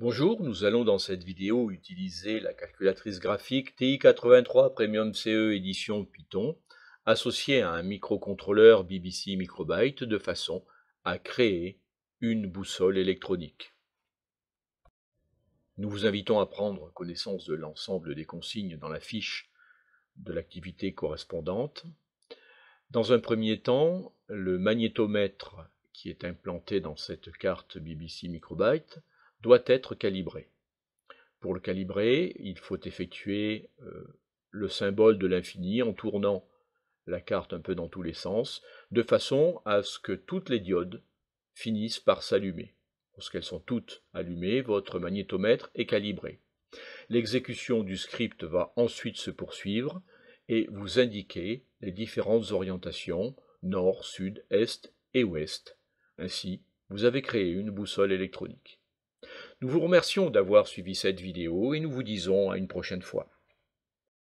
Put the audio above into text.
Bonjour, nous allons dans cette vidéo utiliser la calculatrice graphique TI-83 Premium CE édition Python associée à un microcontrôleur BBC Microbyte de façon à créer une boussole électronique. Nous vous invitons à prendre connaissance de l'ensemble des consignes dans la fiche de l'activité correspondante. Dans un premier temps, le magnétomètre qui est implanté dans cette carte BBC Microbyte doit être calibré. Pour le calibrer, il faut effectuer euh, le symbole de l'infini en tournant la carte un peu dans tous les sens, de façon à ce que toutes les diodes finissent par s'allumer. Lorsqu'elles sont toutes allumées, votre magnétomètre est calibré. L'exécution du script va ensuite se poursuivre et vous indiquer les différentes orientations nord, sud, est et ouest. Ainsi, vous avez créé une boussole électronique. Nous vous remercions d'avoir suivi cette vidéo et nous vous disons à une prochaine fois.